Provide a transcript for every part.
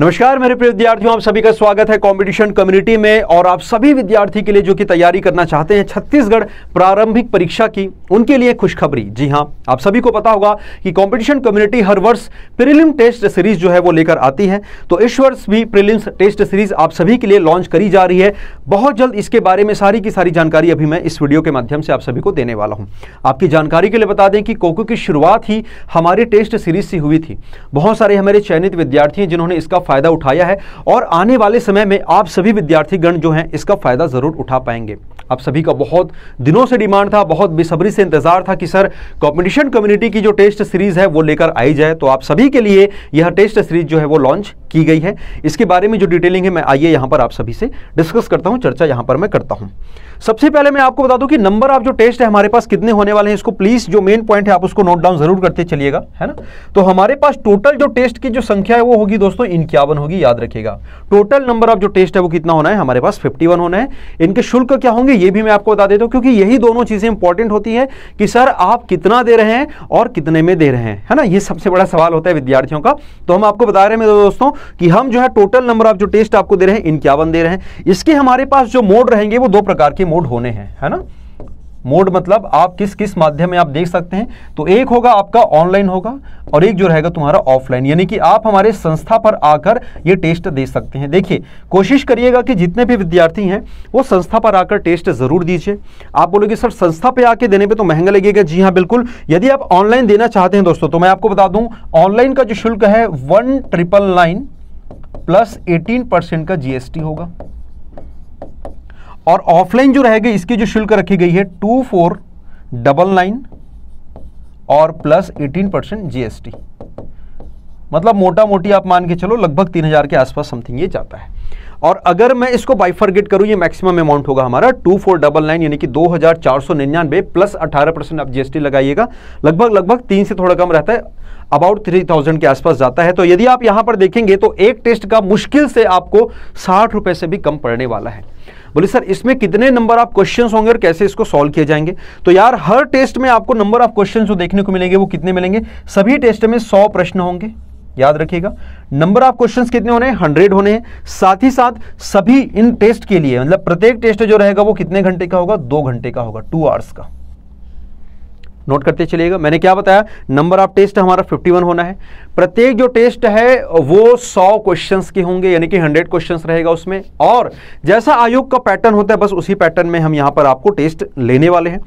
नमस्कार मेरे प्रिय विद्यार्थियों आप सभी का स्वागत है कंपटीशन कम्युनिटी में और आप सभी विद्यार्थी के लिए जो कि तैयारी करना चाहते हैं छत्तीसगढ़ प्रारंभिक परीक्षा की उनके लिए खुशखबरी जी हां आप सभी को पता होगा कि कंपटीशन कम्युनिटी हर वर्ष प्रीलिम टेस्ट सीरीज जो है वो लेकर आती है तो इस वर्ष भी प्रिलिम टेस्ट सीरीज आप सभी के लिए लॉन्च करी जा रही है बहुत जल्द इसके बारे में सारी की सारी जानकारी अभी मैं इस वीडियो के माध्यम से आप सभी को देने वाला हूँ आपकी जानकारी के लिए बता दें कि कोको की शुरुआत ही हमारी टेस्ट सीरीज से हुई थी बहुत सारे हमारे चयनित विद्यार्थी हैं जिन्होंने इसका इसका फ़ायदा उठाया है और आने वाले समय में आप सभी विद्यार्थीगण जो हैं इसका फ़ायदा ज़रूर उठा पाएंगे आप सभी का बहुत दिनों से डिमांड था बहुत बेसब्री से इंतज़ार था कि सर कॉम्पिटिशन कम्युनिटी की जो टेस्ट सीरीज़ है वो लेकर आई जाए तो आप सभी के लिए यह टेस्ट सीरीज़ जो है वो लॉन्च की गई है इसके बारे में जो डिटेलिंग है मैं आइए यहां पर आप सभी से डिस्कस करता हूं चर्चा यहां पर मैं करता हूं सबसे पहले मैं आपको बता दूं कि नंबर आप जो टेस्ट है हमारे पास कितने होने वाले हैं इसको प्लीज जो मेन पॉइंट है आप उसको नोट डाउन जरूर करते चलिएगा है ना तो हमारे पास टोटल जो टेस्ट की जो संख्या है वो होगी दोस्तों इनकी इक्यावन होगी याद रखिएगा टोटल नंबर ऑफ जो टेस्ट है वो कितना होना है हमारे पास 51 होना है इनके शुल्क क्या होंगे ये भी मैं आपको बता देता हूँ क्योंकि यही दोनों चीज़ें इंपॉर्टेंट होती है कि सर आप कितना दे रहे हैं और कितने में दे रहे हैं है ना ये सबसे बड़ा सवाल होता है विद्यार्थियों का तो हम आपको बता रहे हैं दोस्तों कि हम जो है टोटल नंबर ऑफ जो टेस्ट आपको दे रहे हैं इक्यावन दे रहे हैं इसके हमारे पास जो मोड रहेंगे वो दो प्रकार के मोड होने हैं है ना मोड मतलब आप किस किस माध्यम में आप देख सकते हैं तो एक होगा आपका ऑनलाइन होगा और एक जो रहेगा तुम्हारा ऑफलाइन यानी कि आप हमारे संस्था पर आकर ये टेस्ट दे सकते हैं देखिए कोशिश करिएगा कि जितने भी विद्यार्थी हैं वो संस्था पर आकर टेस्ट ज़रूर दीजिए आप बोलोगे सर संस्था पर आके देने पर तो महंगा लगेगा जी हाँ बिल्कुल यदि आप ऑनलाइन देना चाहते हैं दोस्तों तो मैं आपको बता दूँ ऑनलाइन का जो शुल्क है one triple nine plus eighteen percent का जीएसटी होगा और ऑफलाइन जो रहेगी इसकी जो शुल्क रखी गई है टू फोर डबल नाइन और प्लस एटीन परसेंट जीएसटी मतलब मोटा मोटी आप मान के चलो लगभग तीन हजार के आसपास समथिंग ये जाता है और अगर मैं इसको बाइफर्गेट करूं ये मैक्सिमम अमाउंट होगा हमारा टू फोर डबल नाइन यानी कि दो हजार चार सौ निन्यानवे प्लस अठारह परसेंट आप जीएसटी लगाइएगा लगभग लगभग तीन से थोड़ा कम रहता है अबाउट थ्री थाउजेंड के आसपास जाता है तो यदि आप यहां पर देखेंगे तो एक टेस्ट का मुश्किल से आपको साठ रुपए से भी कम पड़ने वाला है बोले सर इसमें कितने नंबर ऑफ क्वेश्चन होंगे और कैसे इसको सॉल्व किए जाएंगे तो यार हर टेस्ट में आपको नंबर ऑफ क्वेश्चन जो देखने को मिलेंगे वो कितने मिलेंगे सभी टेस्ट में सौ प्रश्न होंगे याद रखिएगा नंबर ऑफ क्वेश्चंस कितने होने हैं हंड्रेड होने हैं साथ ही साथ सभी इन टेस्ट के लिए मतलब प्रत्येक टेस्ट जो रहेगा वो कितने घंटे का होगा दो घंटे का होगा टू आवर्स का नोट करते चलिएगा मैंने क्या बताया नंबर ऑफ टेस्ट हमारा 51 होना है प्रत्येक जो टेस्ट है वो 100 क्वेश्चंस के होंगे यानी कि 100 क्वेश्चंस रहेगा उसमें और जैसा आयोग का पैटर्न होता है बस उसी पैटर्न में हम यहां पर आपको टेस्ट लेने वाले हैं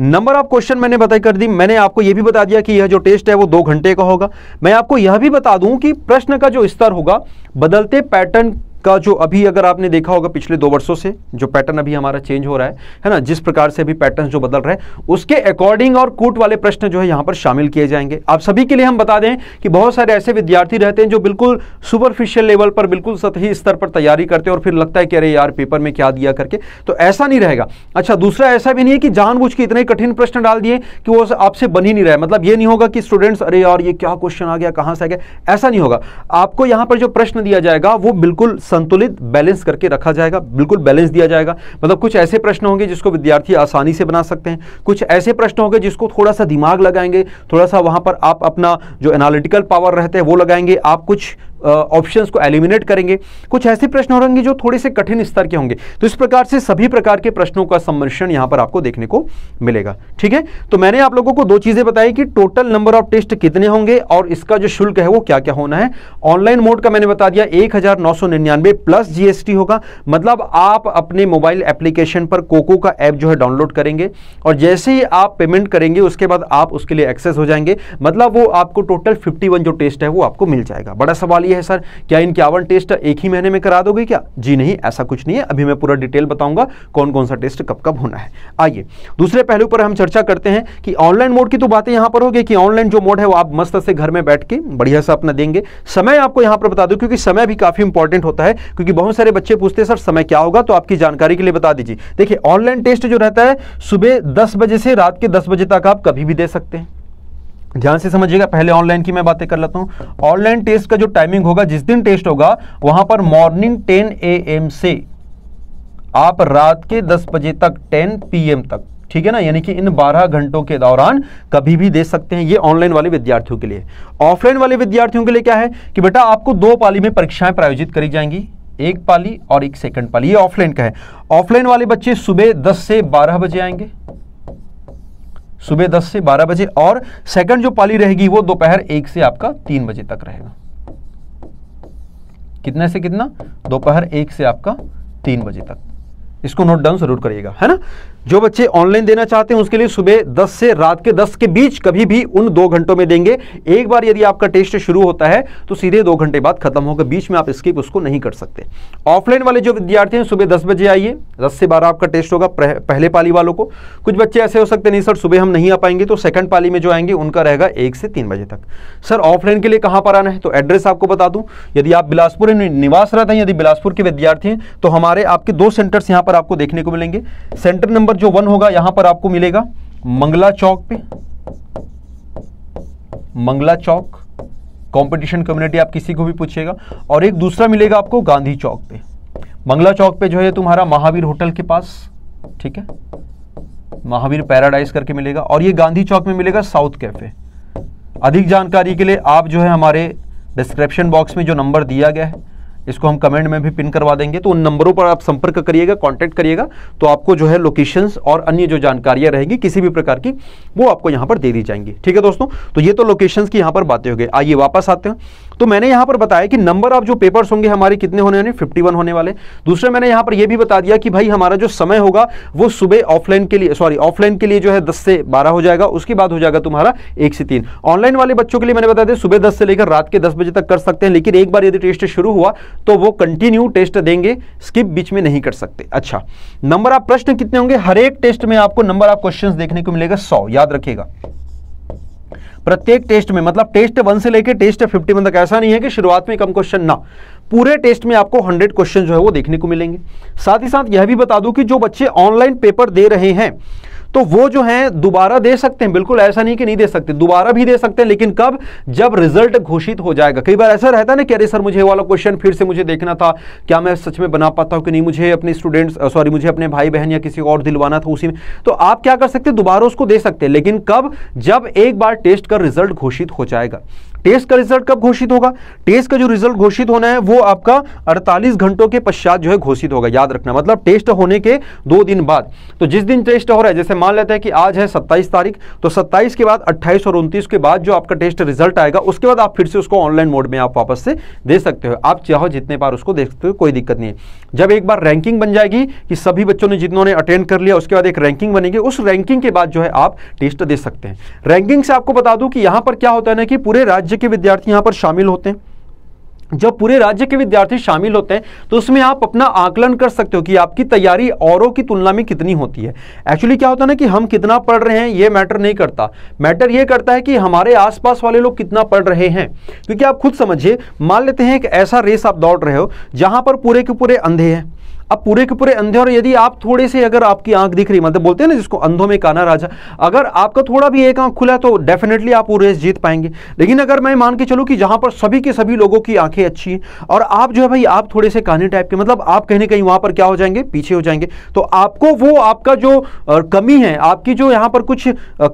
नंबर ऑफ क्वेश्चन मैंने बताई कर दी मैंने आपको यह भी बता दिया कि यह जो टेस्ट है वो दो घंटे का होगा मैं आपको यह भी बता दूं कि प्रश्न का जो स्तर होगा बदलते पैटर्न का जो अभी अगर आपने देखा होगा पिछले दो वर्षों से जो पैटर्न अभी हमारा चेंज हो रहा है है ना जिस प्रकार से अभी पैटर्न जो बदल रहे हैं उसके अकॉर्डिंग और कूट वाले प्रश्न जो है यहां पर शामिल किए जाएंगे आप सभी के लिए हम बता दें कि बहुत सारे ऐसे विद्यार्थी रहते हैं जो बिल्कुल सुपरफिशियल लेवल पर बिल्कुल सतही स्तर पर तैयारी करते हैं और फिर लगता है कि अरे यार पेपर में क्या दिया करके तो ऐसा नहीं रहेगा अच्छा दूसरा ऐसा भी नहीं है कि जानबूझ के इतने कठिन प्रश्न डाल दिए कि वो आपसे बन ही नहीं रहा है मतलब ये नहीं होगा कि स्टूडेंट्स अरे यार ये क्या क्वेश्चन आ गया कहां से आ गया ऐसा नहीं होगा आपको यहां पर जो प्रश्न दिया जाएगा वो बिल्कुल संतुलित बैलेंस करके रखा जाएगा बिल्कुल बैलेंस दिया जाएगा मतलब कुछ ऐसे प्रश्न होंगे जिसको विद्यार्थी आसानी से बना सकते हैं कुछ ऐसे प्रश्न होंगे जिसको थोड़ा सा दिमाग लगाएंगे थोड़ा सा वहां पर आप अपना जो एनालिटिकल पावर रहते हैं वो लगाएंगे आप कुछ ऑप्शंस को एलिमिनेट करेंगे कुछ ऐसे प्रश्न होंगे जो थोड़े से कठिन स्तर के होंगे तो इस प्रकार से सभी प्रकार के प्रश्नों का सम्मिश्रण यहां पर आपको देखने को मिलेगा ठीक है तो मैंने आप लोगों को दो चीज़ें बताई कि टोटल नंबर ऑफ टेस्ट कितने होंगे और इसका जो शुल्क है वो क्या क्या होना है ऑनलाइन मोड का मैंने बता दिया एक प्लस जीएसटी होगा मतलब आप अपने मोबाइल एप्लीकेशन पर कोको का ऐप जो है डाउनलोड करेंगे और जैसे ही आप पेमेंट करेंगे उसके बाद आप उसके लिए एक्सेस हो जाएंगे मतलब वो आपको टोटल फिफ्टी जो टेस्ट है वो आपको मिल जाएगा बड़ा सवाल यह रही है सर क्या इनके आवन टेस्ट एक ही महीने में करा दोगे क्या जी नहीं ऐसा कुछ नहीं है अभी मैं पूरा डिटेल बताऊंगा कौन कौन सा टेस्ट कब कब होना है आइए दूसरे पहलू पर हम चर्चा करते हैं कि ऑनलाइन मोड की तो बातें यहां पर होगी कि ऑनलाइन जो मोड है वो आप मस्त से घर में बैठ के बढ़िया से अपना देंगे समय आपको यहां पर बता दो क्योंकि समय भी काफ़ी इंपॉर्टेंट होता है क्योंकि बहुत सारे बच्चे पूछते हैं सर समय क्या होगा तो आपकी जानकारी के लिए बता दीजिए देखिए ऑनलाइन टेस्ट जो रहता है सुबह दस बजे से रात के दस बजे तक आप कभी भी दे सकते हैं ध्यान से समझिएगा पहले ऑनलाइन की मैं बातें कर लेता हूँ ऑनलाइन टेस्ट का जो टाइमिंग होगा जिस दिन टेस्ट होगा वहां पर मॉर्निंग 10 एम से आप रात के 10 बजे तक 10 एम तक ठीक है ना यानी कि इन 12 घंटों के दौरान कभी भी दे सकते हैं ये ऑनलाइन वाले विद्यार्थियों के लिए ऑफलाइन वाले विद्यार्थियों के लिए क्या है कि बेटा आपको दो पाली में परीक्षाएं प्रायोजित करी जाएंगी एक पाली और एक सेकंड पाली ये ऑफलाइन का है ऑफलाइन वाले बच्चे सुबह दस से बारह बजे आएंगे सुबह दस से बारह बजे और सेकंड जो पाली रहेगी वो दोपहर एक से आपका तीन बजे तक रहेगा कितने से कितना दोपहर एक से आपका तीन बजे तक इसको नोट डाउन जरूर करिएगा है ना जो बच्चे ऑनलाइन देना चाहते हैं उसके लिए सुबह 10 से रात के 10 के बीच कभी भी उन दो घंटों में देंगे एक बार यदि आपका टेस्ट शुरू होता है तो सीधे दो घंटे बाद खत्म होगा बीच में आप स्किप उसको नहीं कर सकते ऑफलाइन वाले जो विद्यार्थी हैं सुबह दस बजे आइए दस से बारह आपका टेस्ट होगा पहले पाली वालों को कुछ बच्चे ऐसे हो सकते नहीं सर सुबह हम नहीं आ पाएंगे तो सेकंड पाली में जो आएंगे उनका रहेगा एक से तीन बजे तक सर ऑफलाइन के लिए कहाँ पर आना है तो एड्रेस आपको बता दूँ यदि आप बिलासपुर निवासरत हैं यदि बिलासपुर के विद्यार्थी हैं तो हमारे आपके दो सेंटर्स यहाँ पर पर आपको देखने को मिलेंगे सेंटर नंबर जो वन होगा यहां पर आपको मिलेगा मंगला चौक पे मंगला चौक कंपटीशन कम्युनिटी आप किसी को भी पूछेगा और एक दूसरा मिलेगा आपको गांधी चौक पे मंगला चौक पे जो है तुम्हारा महावीर होटल के पास ठीक है महावीर पैराडाइज करके मिलेगा और ये गांधी चौक में मिलेगा साउथ कैफे अधिक जानकारी के लिए आप जो है हमारे डिस्क्रिप्शन बॉक्स में जो नंबर दिया गया है इसको हम कमेंट में भी पिन करवा देंगे तो उन नंबरों पर आप संपर्क करिएगा कांटेक्ट करिएगा तो आपको जो है लोकेशंस और अन्य जो जानकारियां रहेंगी किसी भी प्रकार की वो आपको यहाँ पर दे दी जाएंगी ठीक है दोस्तों तो ये तो लोकेशंस की यहाँ पर बातें हो गई आइए वापस आते हैं तो मैंने यहां पर बताया कि नंबर ऑफ जो पेपर्स होंगे हमारे कितने होने वाले फिफ्टी वन होने वाले दूसरे मैंने यहां पर यह भी बता दिया कि भाई हमारा जो समय होगा वो सुबह ऑफलाइन के लिए सॉरी ऑफलाइन के लिए जो है दस से बारह हो जाएगा उसके बाद हो जाएगा तुम्हारा एक से तीन ऑनलाइन वाले बच्चों के लिए मैंने बता दिया सुबह दस से लेकर रात के दस बजे तक कर सकते हैं लेकिन एक बार यदि टेस्ट शुरू हुआ तो वो कंटिन्यू टेस्ट देंगे स्किप बीच में नहीं कर सकते अच्छा नंबर ऑफ प्रश्न कितने होंगे हर एक टेस्ट में आपको नंबर ऑफ क्वेश्चन देखने को मिलेगा सौ याद रखेगा प्रत्येक टेस्ट में मतलब टेस्ट वन से लेकर टेस्ट फिफ्टी मतलब तक ऐसा नहीं है कि शुरुआत में कम क्वेश्चन ना पूरे टेस्ट में आपको हंड्रेड क्वेश्चन जो है वो देखने को मिलेंगे साथ ही साथ यह भी बता दूं कि जो बच्चे ऑनलाइन पेपर दे रहे हैं तो वो जो है दोबारा दे सकते हैं बिल्कुल ऐसा नहीं कि नहीं दे सकते दोबारा भी दे सकते हैं लेकिन कब जब रिजल्ट घोषित हो जाएगा कई बार ऐसा रहता है ना कि अरे सर मुझे वाला क्वेश्चन फिर से मुझे देखना था क्या मैं सच में बना पाता हूं कि नहीं मुझे अपने स्टूडेंट्स सॉरी मुझे अपने भाई बहन या किसी और दिलवाना था उसी में तो आप क्या कर सकते दोबारा उसको दे सकते हैं लेकिन कब जब एक बार टेस्ट का रिजल्ट घोषित हो जाएगा टेस्ट का रिजल्ट कब घोषित होगा टेस्ट का जो रिजल्ट घोषित होना है वो आपका 48 घंटों के पश्चात जो है घोषित होगा याद रखना मतलब टेस्ट होने के दो दिन बाद तो जिस दिन टेस्ट हो रहा है जैसे मान लेते हैं कि आज है सत्ताईस तारीख तो सत्ताईस के बाद अट्ठाईस और उनतीस के बाद जो आपका टेस्ट रिजल्ट आएगा उसके बाद आप फिर से उसको ऑनलाइन मोड में आप वापस से दे सकते हो आप चाहो जितने बार उसको देख सकते हो कोई दिक्कत नहीं है जब एक बार रैंकिंग बन जाएगी कि सभी बच्चों ने जितने अटेंड कर लिया उसके बाद एक रैंकिंग बनेगी उस रैंकिंग के बाद जो है आप टेस्ट दे सकते हैं रैंकिंग से आपको बता दूं कि यहां पर क्या होता है ना कि पूरे राज्य राज्य के विद्यार्थी यहाँ पर शामिल होते हैं जब पूरे राज्य के विद्यार्थी शामिल होते हैं तो उसमें आप अपना आकलन कर सकते हो कि आपकी तैयारी औरों की तुलना में कितनी होती है एक्चुअली क्या होता है ना कि हम कितना पढ़ रहे हैं ये मैटर नहीं करता मैटर ये करता है कि हमारे आसपास वाले लोग कितना पढ़ रहे हैं क्योंकि आप खुद समझिए मान लेते हैं एक ऐसा रेस आप दौड़ रहे हो जहाँ पर पूरे के पूरे अंधे हैं अब पूरे के पूरे अंधे और यदि आप थोड़े से अगर आपकी आंख दिख रही मतलब बोलते हैं ना जिसको अंधों में काना राजा अगर आपका थोड़ा भी एक आंख खुला तो डेफिनेटली आप वो रेस जीत पाएंगे लेकिन अगर मैं मान के चलूँ कि जहाँ पर सभी के सभी लोगों की आंखें अच्छी हैं और आप जो है भाई आप थोड़े से काने टाइप के मतलब आप कहीं ना कहीं वहाँ पर क्या हो जाएंगे पीछे हो जाएंगे तो आपको वो आपका जो कमी है आपकी जो यहाँ पर कुछ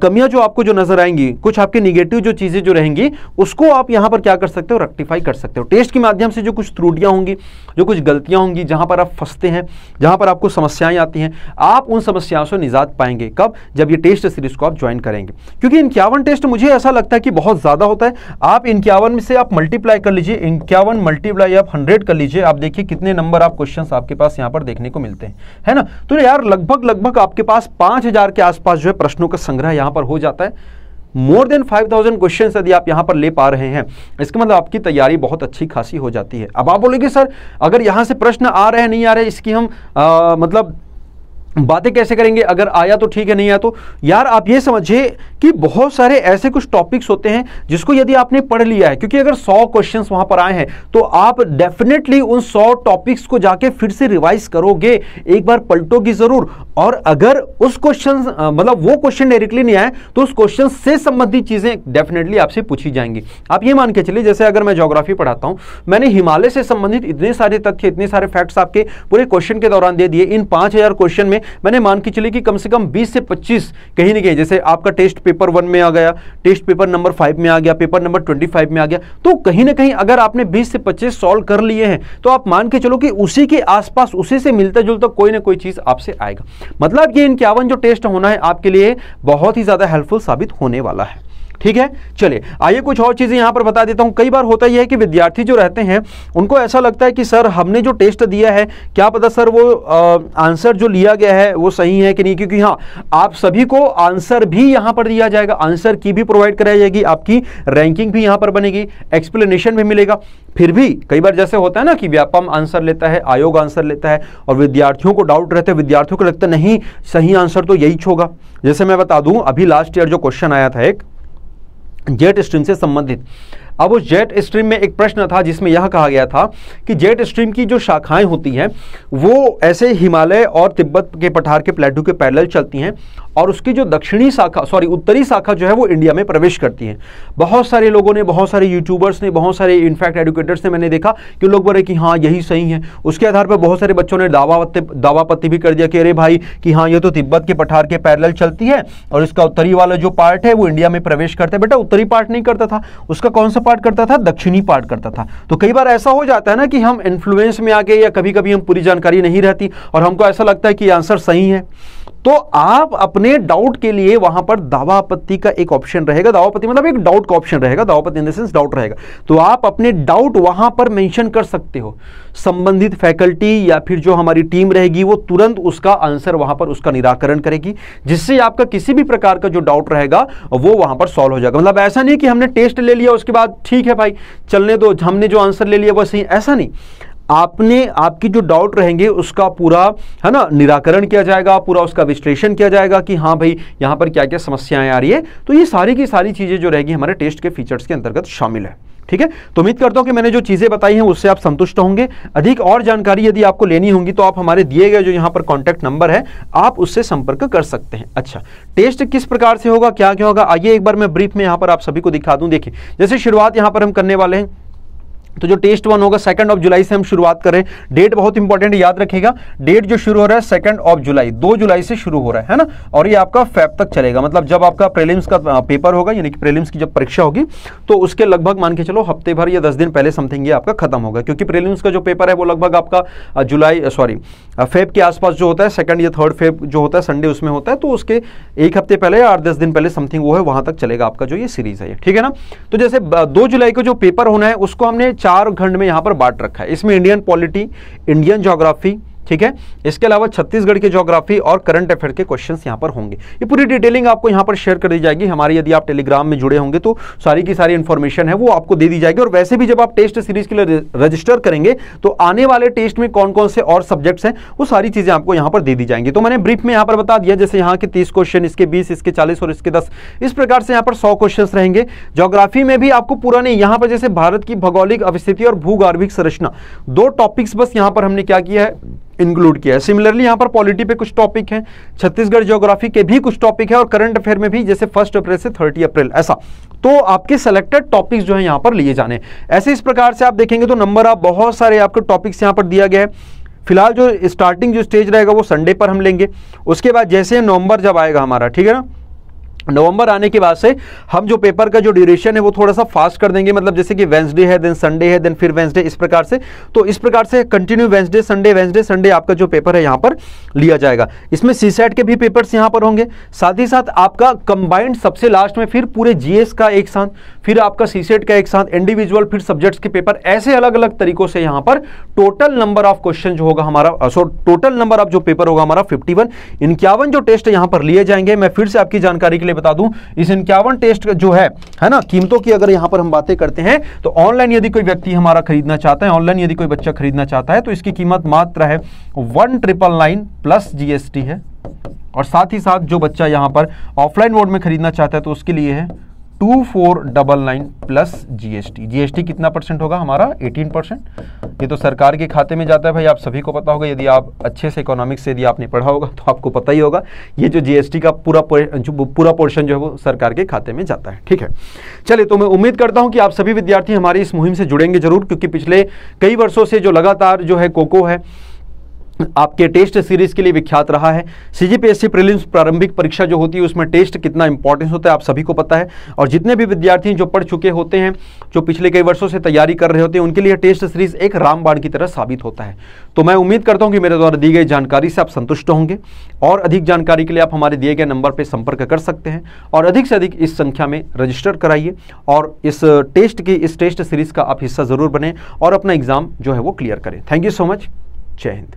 कमियाँ जो आपको जो नजर आएंगी कुछ आपके निगेटिव जो चीज़ें जो रहेंगी उसको आप यहाँ पर क्या कर सकते हो रेक्टिफाई कर सकते हो टेस्ट के माध्यम से जो कुछ त्रुटियाँ होंगी जो कुछ गलतियाँ होंगी जहाँ पर आप फंसते करते हैं जहां पर आपको समस्याएं आती हैं आप उन समस्याओं से निजात पाएंगे कब जब ये टेस्ट सीरीज को आप ज्वाइन करेंगे क्योंकि इक्यावन टेस्ट मुझे ऐसा लगता है कि बहुत ज़्यादा होता है आप इक्यावन में से आप मल्टीप्लाई कर लीजिए इक्यावन मल्टीप्लाई आप हंड्रेड कर लीजिए आप देखिए कितने नंबर आप क्वेश्चन आपके पास यहाँ पर देखने को मिलते हैं है ना तो यार लगभग लगभग आपके पास पांच के आसपास जो है प्रश्नों का संग्रह यहाँ पर हो जाता है मोर देन 5000 क्वेश्चंस यदि आप यहां पर ले पा रहे हैं इसका मतलब आपकी तैयारी बहुत अच्छी खासी हो जाती है अब आप बोलेंगे सर अगर यहां से प्रश्न आ रहे हैं नहीं आ रहे इसकी हम आ, मतलब बातें कैसे करेंगे अगर आया तो ठीक है नहीं आया तो यार आप ये समझिए कि बहुत सारे ऐसे कुछ टॉपिक्स होते हैं जिसको यदि आपने पढ़ लिया है क्योंकि अगर सौ क्वेश्चंस वहां पर आए हैं तो आप डेफिनेटली उन सौ टॉपिक्स को जाके फिर से रिवाइज करोगे एक बार पलटोगी जरूर और अगर उस क्वेश्चन मतलब वो क्वेश्चन डायरेक्टली नहीं आए तो उस क्वेश्चन से संबंधित चीज़ें डेफिनेटली आपसे पूछी जाएंगी आप ये मान के चलिए जैसे अगर मैं जोग्राफी पढ़ाता हूं मैंने हिमालय से संबंधित इतने सारे तथ्य इतने सारे फैक्ट्स आपके पूरे क्वेश्चन के दौरान दे दिए इन पांच क्वेश्चन में में मैंने मान के चले कि कम से कम 20 से 25 कहीं ना कहीं जैसे आपका टेस्ट पेपर वन में आ गया टेस्ट पेपर नंबर फाइव में आ गया पेपर नंबर ट्वेंटी फाइव में आ गया तो कहीं ना कहीं अगर आपने बीस से पच्चीस सॉल्व कर लिए हैं तो आप मान के चलो कि उसी के आसपास उसी से मिलता जुलता कोई ना कोई चीज़ आपसे आएगा मतलब ये इक्यावन जो टेस्ट होना है आपके लिए बहुत ही ज़्यादा हेल्पफुल साबित होने वाला है ठीक है चलिए आइए कुछ और चीज़ें यहाँ पर बता देता हूँ कई बार होता यह है कि विद्यार्थी जो रहते हैं उनको ऐसा लगता है कि सर हमने जो टेस्ट दिया है क्या पता सर वो आंसर जो लिया गया है वो सही है कि नहीं क्योंकि हाँ आप सभी को आंसर भी यहां पर दिया जाएगा आंसर की भी प्रोवाइड कराई जाएगी आपकी रैंकिंग भी यहाँ पर बनेगी एक्सप्लेनेशन भी मिलेगा फिर भी कई बार जैसे होता है ना कि व्यापम आंसर लेता है आयोग आंसर लेता है और विद्यार्थियों को डाउट रहता है विद्यार्थियों को लगता नहीं सही आंसर तो यही होगा जैसे मैं बता दूं अभी लास्ट ईयर जो क्वेश्चन आया था एक जेट स्ट्रीम से संबंधित अब उस जेट स्ट्रीम में एक प्रश्न था जिसमें यह कहा गया था कि जेट स्ट्रीम की जो शाखाएं होती हैं वो ऐसे हिमालय और तिब्बत के पठार के प्लेटू के पैरेलल चलती हैं और उसकी जो दक्षिणी शाखा सॉरी उत्तरी शाखा जो है वो इंडिया में प्रवेश करती है बहुत सारे लोगों ने बहुत सारे यूट्यूबर्स ने बहुत सारे इनफैक्ट एडुकेटर्स ने मैंने देखा कि लोग बोले कि हाँ यही सही है उसके आधार पर बहुत सारे बच्चों ने दावा दावापत्ति भी कर दिया कि अरे भाई कि हाँ ये तो तिब्बत के पठार के पैरल चलती है और इसका उत्तरी वाला जो पार्ट है वो इंडिया में प्रवेश करता है बेटा उत्तरी पार्ट नहीं करता था उसका कौन सा पार्ट करता था दक्षिणी पार्ट करता था तो कई बार ऐसा हो जाता है ना कि हम इन्फ्लुएंस में गए या कभी कभी हम पूरी जानकारी नहीं रहती और हमको ऐसा लगता है कि आंसर सही है तो आप अपने डाउट के लिए वहां पर दावा आपत्ति का एक ऑप्शन रहेगा दावापत्ति मतलब एक डाउट का ऑप्शन रहेगा दावापत्ति इन द सेंस डाउट रहेगा तो आप अपने डाउट वहां पर मेंशन कर सकते हो संबंधित फैकल्टी या फिर जो हमारी टीम रहेगी वो तुरंत उसका आंसर वहां पर उसका निराकरण करेगी जिससे आपका किसी भी प्रकार का जो डाउट रहेगा वो वहां पर सॉल्व हो जाएगा मतलब ऐसा नहीं कि हमने टेस्ट ले लिया उसके बाद ठीक है भाई चलने दो हमने जो आंसर ले लिया वो सही ऐसा नहीं आपने आपकी जो डाउट रहेंगे उसका पूरा है ना निराकरण किया जाएगा पूरा उसका विश्लेषण किया जाएगा कि हाँ भाई यहाँ पर क्या क्या समस्याएं आ रही है तो ये सारी की सारी चीज़ें जो रहेगी हमारे टेस्ट के फीचर्स के अंतर्गत शामिल है ठीक है तो उम्मीद करता हूं कि मैंने जो चीज़ें बताई हैं उससे आप संतुष्ट होंगे अधिक और जानकारी यदि आपको लेनी होगी तो आप हमारे दिए गए जो यहां पर कॉन्टैक्ट नंबर है आप उससे संपर्क कर सकते हैं अच्छा टेस्ट किस प्रकार से होगा क्या क्या होगा आइए एक बार मैं ब्रीफ में यहां पर आप सभी को दिखा दूं देखिए जैसे शुरुआत यहां पर हम करने वाले हैं तो जो टेस्ट वन होगा सेकंड ऑफ जुलाई से हम शुरुआत करें डेट बहुत इंपॉर्टेंट याद रखेगा डेट जो शुरू हो रहा है सेकंड ऑफ जुलाई दो जुलाई से शुरू हो रहा है, ना और ये आपका फैब तक चलेगा मतलब जब आपका प्रेलिम्स का पेपर होगा यानी कि प्रेलिम्स की जब परीक्षा होगी तो उसके लगभग मान के चलो हफ्ते भर या दस दिन पहले समथिंग ये आपका खत्म होगा क्योंकि प्रेलिम्स का जो पेपर है वो लगभग आपका जुलाई सॉरी फेब के आसपास जो होता है सेकंड या थर्ड फेब जो होता है संडे उसमें होता है तो उसके एक हफ्ते पहले या आठ दस दिन पहले समथिंग वो है वहां तक चलेगा आपका जो ये सीरीज है ठीक है ना तो जैसे दो जुलाई को जो पेपर होना है उसको हमने चार खंड में यहां पर बांट रखा है इसमें इंडियन पॉलिटी इंडियन ज्योग्राफी ठीक है इसके अलावा छत्तीसगढ़ की जोग्राफी और करंट अफेयर के क्वेश्चन यहां पर होंगे ये पूरी डिटेलिंग आपको यहां पर शेयर कर दी जाएगी हमारे यदि आप टेलीग्राम में जुड़े होंगे तो सारी की सारी इंफॉर्मेशन है वो आपको दे दी जाएगी और वैसे भी जब आप टेस्ट सीरीज के लिए रजिस्टर करेंगे तो आने वाले टेस्ट में कौन कौन से और सब्जेक्ट्स हैं वो सारी चीज़ें आपको यहां पर दे दी जाएंगी तो मैंने ब्रीफ में यहाँ पर बता दिया जैसे यहाँ के तीस क्वेश्चन इसके बीस इसके चालीस और इसके दस इस प्रकार से यहां पर सौ क्वेश्चन रहेंगे जोग्राफी में भी आपको पूरा नहीं यहां पर जैसे भारत की भौगोलिक अवस्थिति और भूगार्भिक संरचना दो टॉपिक्स बस यहां पर हमने क्या किया है इंक्लूड किया है सिमिलरली यहाँ पर पॉलिटी पे कुछ टॉपिक हैं छत्तीसगढ़ ज्योग्राफी के भी कुछ टॉपिक है और करंट अफेयर में भी जैसे फर्स्ट अप्रैल से थर्टी अप्रैल ऐसा तो आपके सेलेक्टेड टॉपिक्स जो है यहाँ पर लिए जाने ऐसे इस प्रकार से आप देखेंगे तो नंबर आप बहुत सारे आपके टॉपिक्स यहाँ पर दिया गया है फिलहाल जो स्टार्टिंग जो स्टेज रहेगा वो संडे पर हम लेंगे उसके बाद जैसे नवंबर जब आएगा हमारा ठीक है ना नवंबर आने के बाद से हम जो पेपर का जो ड्यूरेशन है वो थोड़ा सा फास्ट कर देंगे मतलब जैसे कि वेंसडे है देन संडे है देन फिर वेंसडे इस प्रकार से तो इस प्रकार से continue Wednesday Sunday Wednesday Sunday आपका जो पेपर है यहाँ पर लिया जाएगा इसमें सी के भी पेपर्स यहाँ पर होंगे साथ ही साथ आपका कंबाइंड सबसे लास्ट में फिर पूरे जीएस का एक साथ फिर आपका सी का एक साथ इंडिविजुअल फिर सब्जेक्ट्स के पेपर ऐसे अलग अलग तरीकों से यहाँ पर टोटल नंबर ऑफ क्वेश्चन जो होगा हमारा सो टोटल नंबर ऑफ जो पेपर होगा हमारा फिफ्टी वन जो टेस्ट यहाँ पर लिए जाएंगे मैं फिर से आपकी जानकारी के लिए बता दूं इस इक्यावन टेस्ट जो है है ना कीमतों की अगर यहां पर हम बातें करते हैं तो ऑनलाइन यदि कोई व्यक्ति हमारा खरीदना चाहता है ऑनलाइन यदि कोई बच्चा खरीदना चाहता है तो इसकी कीमत मात्र है one triple nine plus GST है और साथ ही साथ जो बच्चा यहां पर ऑफलाइन मोड में खरीदना चाहता है तो उसके लिए है two four double nine plus GST GST कितना परसेंट होगा हमारा 18 परसेंट ये तो सरकार के खाते में जाता है भाई आप सभी को पता होगा यदि आप अच्छे से इकोनॉमिक्स से यदि आपने पढ़ा होगा तो आपको पता ही होगा ये जो जीएसटी का पूरा पूरा पोर्शन जो है वो सरकार के खाते में जाता है ठीक है चलिए तो मैं उम्मीद करता हूँ कि आप सभी विद्यार्थी हमारी इस मुहिम से जुड़ेंगे जरूर क्योंकि पिछले कई वर्षों से जो लगातार जो है कोको है आपके टेस्ट सीरीज के लिए विख्यात रहा है सीजीपीएससी प्रीलिम्स प्रारंभिक परीक्षा जो होती है उसमें टेस्ट कितना इंपॉर्टेंस होता है आप सभी को पता है और जितने भी विद्यार्थी जो पढ़ चुके होते हैं जो पिछले कई वर्षों से तैयारी कर रहे होते हैं उनके लिए टेस्ट सीरीज एक रामबाण की तरह साबित होता है तो मैं उम्मीद करता हूँ कि मेरे द्वारा दी गई जानकारी से आप संतुष्ट होंगे और अधिक जानकारी के लिए आप हमारे दिए गए नंबर पर संपर्क कर सकते हैं और अधिक से अधिक इस संख्या में रजिस्टर कराइए और इस टेस्ट की इस टेस्ट सीरीज का आप हिस्सा ज़रूर बने और अपना एग्ज़ाम जो है वो क्लियर करें थैंक यू सो मच जय हिंद